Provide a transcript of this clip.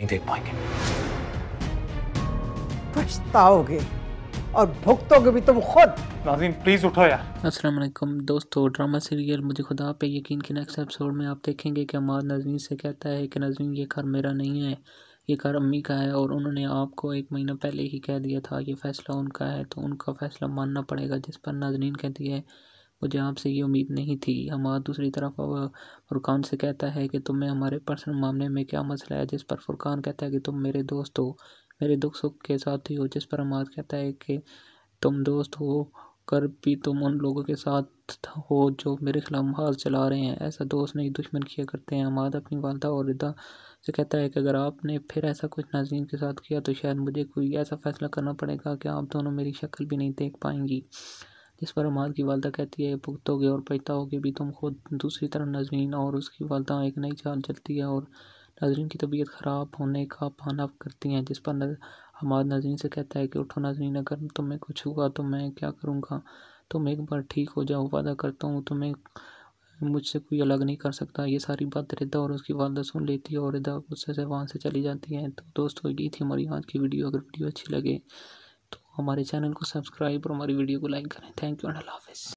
नहीं देख पाएंगे पछताओगे और भुगतोगे भी तुम खुद नाजीन प्लीज उठो यार अस्सलाम वालेकुम दोस्तों ड्रामा सीरियल मुझे खुदा पे यकीन के नेक्स्ट एपिसोड में आप देखेंगे कि अमाद नजमीन से कहता है कि नजमीन ये घर मेरा नहीं है ये घर अम्मी का है और उन्होंने आपको एक महीना पहले ही कह दिया था ये फ़ैसला उनका है तो उनका फ़ैसला मानना पड़ेगा जिस पर नाजनीन कहती है मुझे आपसे ये उम्मीद नहीं थी हमारा दूसरी तरफ अब फुरकान से कहता है कि तुम्हें हमारे पर्सनल मामले में क्या मसला है जिस पर फुरकान कहता है कि तुम मेरे दोस्त हो मेरे दुख सुख के साथ ही हो जिस पर अमाद कहता है कि तुम दोस्त हो कर भी तुम उन लोगों के साथ हो जो मेरे खिलाफ महाज चला रहे हैं ऐसा दोस्त नहीं दुश्मन किया करते हैं हमाद अपनी वालदा और रिदा से कहता है कि अगर आपने फिर ऐसा कुछ नाजीन के साथ किया तो शायद मुझे कोई ऐसा फ़ैसला करना पड़ेगा कि आप दोनों मेरी शक्ल भी नहीं देख पाएंगी जिस पर अमाद की वालदा कहती है पुख्तोगे और पैताओगे भी तुम खुद दूसरी तरफ नजरीन और उसकी वालदा एक नई चाल चलती है और नजरीन की तबीयत ख़राब होने का पाना करती हैं जिस पर नज, हमाद नजरीन से कहता है कि उठो नजरीन अगर तुम्हें कुछ हुआ तो मैं क्या करूँगा तुम एक बार ठीक हो जाओ वादा करता हूँ तुम्हें मुझसे कोई अलग नहीं कर सकता ये सारी बात रिदा और उसकी वालदा सुन लेती है और रिदा गुस्से से वहाँ से चली जाती है तो दोस्तों ये थी हमारी आज की वीडियो अगर वीडियो अच्छी लगे तो हमारे चैनल को सब्सक्राइब और हमारी वीडियो को लाइक करें थैंक यू एंड अल्लाह हाफिज़